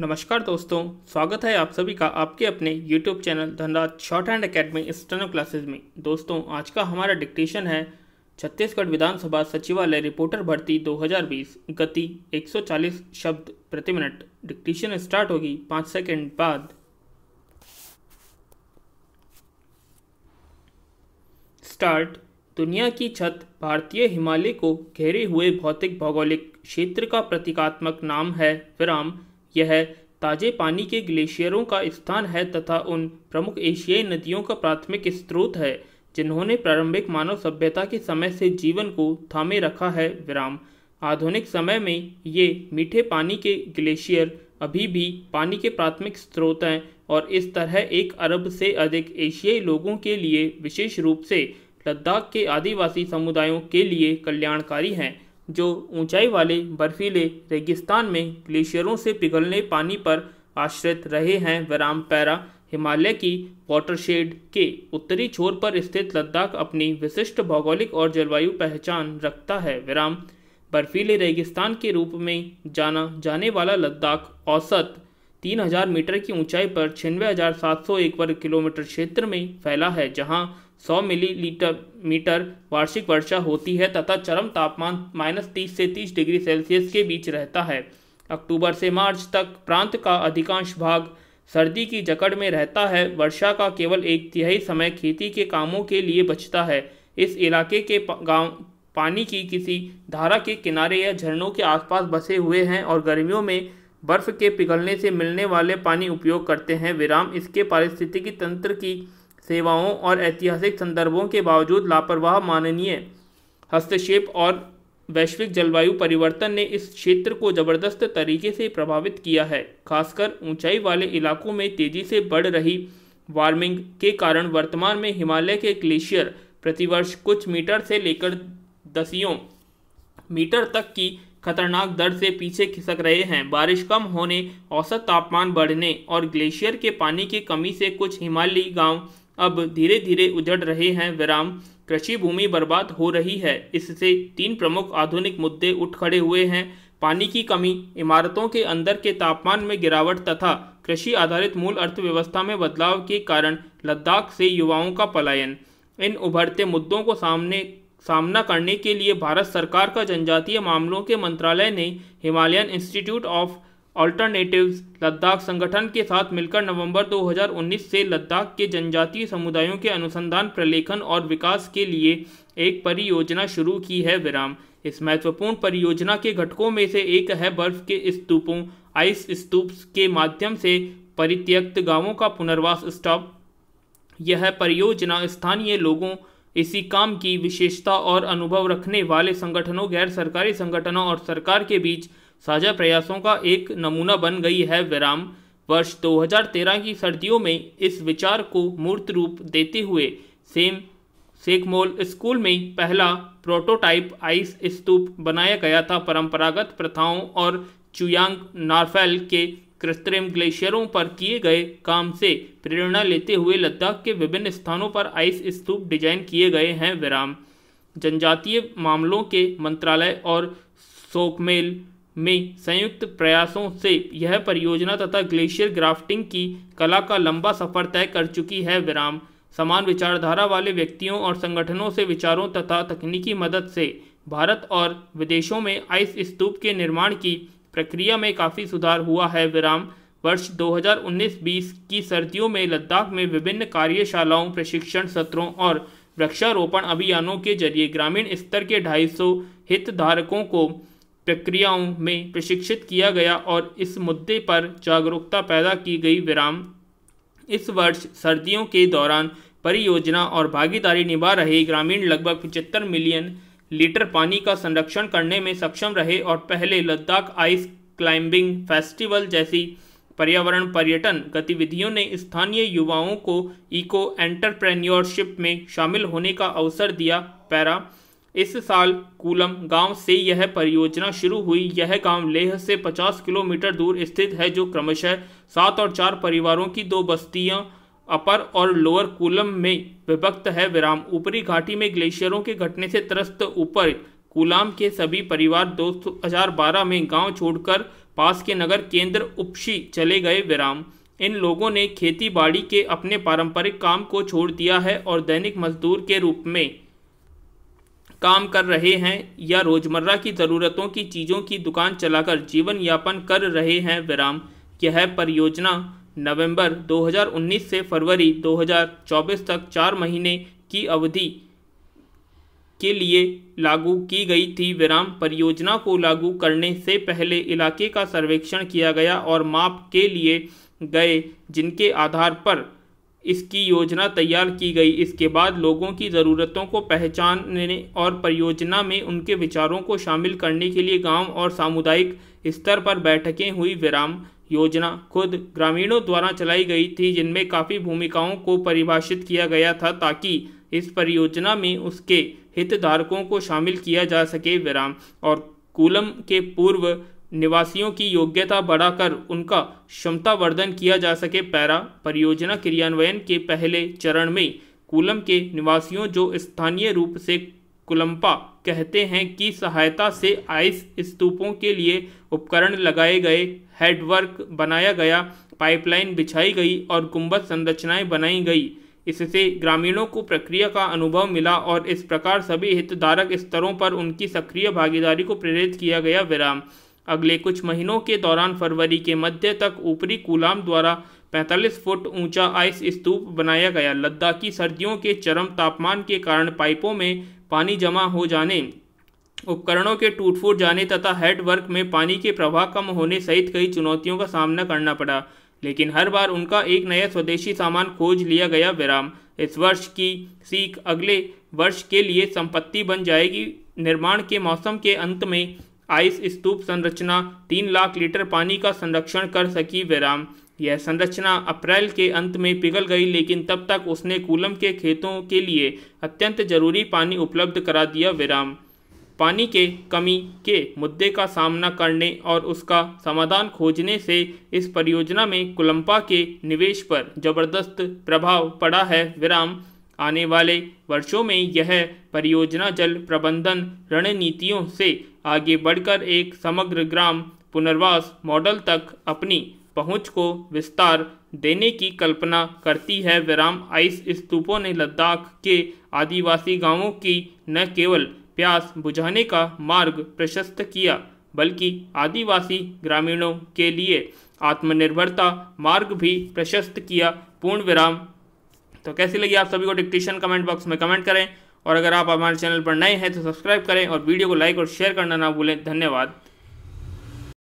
नमस्कार दोस्तों स्वागत है आप सभी का आपके अपने YouTube channel Dhanraj shorthand academy steno classes में दोस्तों आज का हमारा डिक्टेशन है छत्तीसगढ़ विधानसभा सचिवालय रिपोर्टर भर्ती 2020 गति 140 शब्द प्रति मिनट डिक्टेशन स्टार्ट होगी पाँच सेकेंड बाद स्टार्ट दुनिया की छत भारतीय हिमालय को घेरे हुए भौतिक भौगोलिक क्षेत्र का प्रतीकात्मक नाम है विराम यह ताजे पानी के ग्लेशियरों का स्थान है तथा उन प्रमुख एशियाई नदियों का प्राथमिक स्रोत है जिन्होंने प्रारंभिक मानव सभ्यता के समय से जीवन को थामे रखा है विराम आधुनिक समय में ये मीठे पानी के ग्लेशियर अभी भी पानी के प्राथमिक स्रोत हैं और इस तरह एक अरब से अधिक एशियाई लोगों के लिए विशेष रूप से लद्दाख के आदिवासी समुदायों के लिए कल्याणकारी हैं जो ऊंचाई वाले बर्फीले रेगिस्तान में ग्लेशियरों से पिघलने पानी पर आश्रित रहे हैं विराम पैरा हिमालय की वाटरशेड के उत्तरी छोर पर स्थित लद्दाख अपनी विशिष्ट भौगोलिक और जलवायु पहचान रखता है विराम बर्फीले रेगिस्तान के रूप में जाना जाने वाला लद्दाख औसत 3000 मीटर की ऊंचाई पर छियानवे वर्ग किलोमीटर क्षेत्र में फैला है जहां सौ मिलीलीटर मीटर वार्षिक वर्षा होती है तथा चरम तापमान माइनस तीस से तीस डिग्री सेल्सियस के बीच रहता है अक्टूबर से मार्च तक प्रांत का अधिकांश भाग सर्दी की जकड़ में रहता है वर्षा का केवल एक तिहाई समय खेती के कामों के लिए बचता है इस इलाके के गांव पानी की किसी धारा के किनारे या झरनों के आसपास बसे हुए हैं और गर्मियों में बर्फ़ के पिघलने से मिलने वाले पानी उपयोग करते हैं विराम इसके पारिस्थितिकी तंत्र की सेवाओं और ऐतिहासिक संदर्भों के बावजूद लापरवाह माननीय हस्तक्षेप और वैश्विक जलवायु परिवर्तन ने इस क्षेत्र को जबरदस्त तरीके से प्रभावित किया है खासकर ऊंचाई वाले इलाकों में तेजी से बढ़ रही वार्मिंग के कारण वर्तमान में हिमालय के ग्लेशियर प्रतिवर्ष कुछ मीटर से लेकर दसियों मीटर तक की खतरनाक दर से पीछे खिसक रहे हैं बारिश कम होने औसत तापमान बढ़ने और ग्लेशियर के पानी की कमी से कुछ हिमालयी गांव अब धीरे धीरे उजड़ रहे हैं विराम कृषि भूमि बर्बाद हो रही है इससे तीन प्रमुख आधुनिक मुद्दे उठ खड़े हुए हैं पानी की कमी इमारतों के अंदर के तापमान में गिरावट तथा कृषि आधारित मूल अर्थव्यवस्था में बदलाव के कारण लद्दाख से युवाओं का पलायन इन उभरते मुद्दों को सामने सामना करने के लिए भारत सरकार का जनजातीय मामलों के मंत्रालय ने Himalayan institute of alternatives Ladakh संगठन के साथ मिलकर नवंबर 2019 से लद्दाख के जनजातीय समुदायों के अनुसंधान प्रलेखन और विकास के लिए एक परियोजना शुरू की है विराम इस महत्वपूर्ण परियोजना के घटकों में से एक है बर्फ के स्तूपों आइस स्तूप के माध्यम से परित्यक्त गांवों का पुनर्वास स्टॉप यह परियोजना स्थानीय लोगों इसी काम की विशेषता और अनुभव रखने वाले संगठनों गैर सरकारी संगठनों और सरकार के बीच साझा प्रयासों का एक नमूना बन गई है विराम वर्ष 2013 की सर्दियों में इस विचार को मूर्त रूप देते हुए सेम सेकमोल स्कूल में पहला प्रोटोटाइप आइस स्तूप बनाया गया था परंपरागत प्रथाओं और चुयांग नारफेल के कृत्रिम ग्लेशियरों पर किए गए काम से प्रेरणा लेते हुए लद्दाख के विभिन्न स्थानों पर आइस स्तूप डिजाइन किए गए हैं विराम जनजातीय मामलों के मंत्रालय और सोकमेल में संयुक्त प्रयासों से यह परियोजना तथा ग्लेशियर ग्राफ्टिंग की कला का लंबा सफर तय कर चुकी है विराम समान विचारधारा वाले व्यक्तियों और संगठनों से विचारों तथा तकनीकी मदद से भारत और विदेशों में आइस स्तूप के निर्माण की प्रक्रिया में काफ़ी सुधार हुआ है विराम वर्ष 2019-20 की सर्दियों में लद्दाख में विभिन्न कार्यशालाओं प्रशिक्षण सत्रों और वृक्षारोपण अभियानों के जरिए ग्रामीण स्तर के 250 हितधारकों को प्रक्रियाओं में प्रशिक्षित किया गया और इस मुद्दे पर जागरूकता पैदा की गई विराम इस वर्ष सर्दियों के दौरान परियोजना और भागीदारी निभा रहे ग्रामीण लगभग पचहत्तर मिलियन लीटर पानी का संरक्षण करने में सक्षम रहे और पहले लद्दाख आइस क्लाइंबिंग फेस्टिवल जैसी पर्यावरण पर्यटन गतिविधियों ने स्थानीय युवाओं को इको एंटरप्रेन्योरशिप में शामिल होने का अवसर दिया पैरा इस साल कूलम गांव से यह परियोजना शुरू हुई यह गांव लेह से 50 किलोमीटर दूर स्थित है जो क्रमशः सात और चार परिवारों की दो बस्तियां अपर और लोअर कूलम में विभक्त है विराम ऊपरी घाटी में ग्लेशियरों के घटने से त्रस्त ऊपर कूलाम के सभी परिवार दो में गांव छोड़कर पास के नगर केंद्र उपशी चले गए विराम इन लोगों ने खेती बाड़ी के अपने पारंपरिक काम को छोड़ दिया है और दैनिक मजदूर के रूप में काम कर रहे हैं या रोजमर्रा की ज़रूरतों की चीज़ों की दुकान चलाकर जीवन यापन कर रहे हैं विराम यह परियोजना नवंबर 2019 से फरवरी 2024 तक चार महीने की अवधि के लिए लागू की गई थी विराम परियोजना को लागू करने से पहले इलाके का सर्वेक्षण किया गया और माप के लिए गए जिनके आधार पर इसकी योजना तैयार की गई इसके बाद लोगों की ज़रूरतों को पहचानने और परियोजना में उनके विचारों को शामिल करने के लिए गांव और सामुदायिक स्तर पर बैठकें हुई विराम योजना खुद ग्रामीणों द्वारा चलाई गई थी जिनमें काफ़ी भूमिकाओं को परिभाषित किया गया था ताकि इस परियोजना में उसके हितधारकों को शामिल किया जा सके विराम और कुलम के पूर्व निवासियों की योग्यता बढ़ाकर उनका क्षमता वर्धन किया जा सके पैरा परियोजना क्रियान्वयन के पहले चरण में कुलम के निवासियों जो स्थानीय रूप से कुलम्पा कहते हैं कि सहायता से आइस स्तूपों के लिए उपकरण लगाए गए हेडवर्क बनाया गया पाइपलाइन बिछाई गई और गुंबद संरचनाएं बनाई गई इससे ग्रामीणों को प्रक्रिया का अनुभव मिला और इस प्रकार सभी हितधारक स्तरों पर उनकी सक्रिय भागीदारी को प्रेरित किया गया विराम अगले कुछ महीनों के दौरान फरवरी के मध्य तक ऊपरी कुलाम द्वारा 45 फुट ऊंचा आइस स्तूप बनाया गया लद्दाखी सर्दियों के चरम तापमान के कारण पाइपों में पानी जमा हो जाने उपकरणों के टूट फूट जाने तथा हेड वर्क में पानी के प्रवाह कम होने सहित कई चुनौतियों का सामना करना पड़ा लेकिन हर बार उनका एक नया स्वदेशी सामान खोज लिया गया विराम इस वर्ष की सीख अगले वर्ष के लिए संपत्ति बन जाएगी निर्माण के मौसम के अंत में आइस स्तूप संरचना तीन लाख लीटर पानी का संरक्षण कर सकी विराम यह संरचना अप्रैल के अंत में पिघल गई लेकिन तब तक उसने कूलम के खेतों के लिए अत्यंत जरूरी पानी उपलब्ध करा दिया विराम पानी के कमी के मुद्दे का सामना करने और उसका समाधान खोजने से इस परियोजना में कुलम्पा के निवेश पर जबरदस्त प्रभाव पड़ा है विराम आने वाले वर्षों में यह परियोजना जल प्रबंधन रणनीतियों से आगे बढ़कर एक समग्र ग्राम पुनर्वास मॉडल तक अपनी पहुंच को विस्तार देने की कल्पना करती है विराम आइस स्तूपों ने लद्दाख के आदिवासी गांवों की न केवल प्यास बुझाने का मार्ग प्रशस्त किया बल्कि आदिवासी ग्रामीणों के लिए आत्मनिर्भरता मार्ग भी प्रशस्त किया पूर्ण विराम तो कैसी लगी आप सभी को डिक्टेशन कमेंट बॉक्स में कमेंट करें और अगर आप हमारे चैनल पर नए हैं तो सब्सक्राइब करें और वीडियो को लाइक और शेयर करना ना भूलें धन्यवाद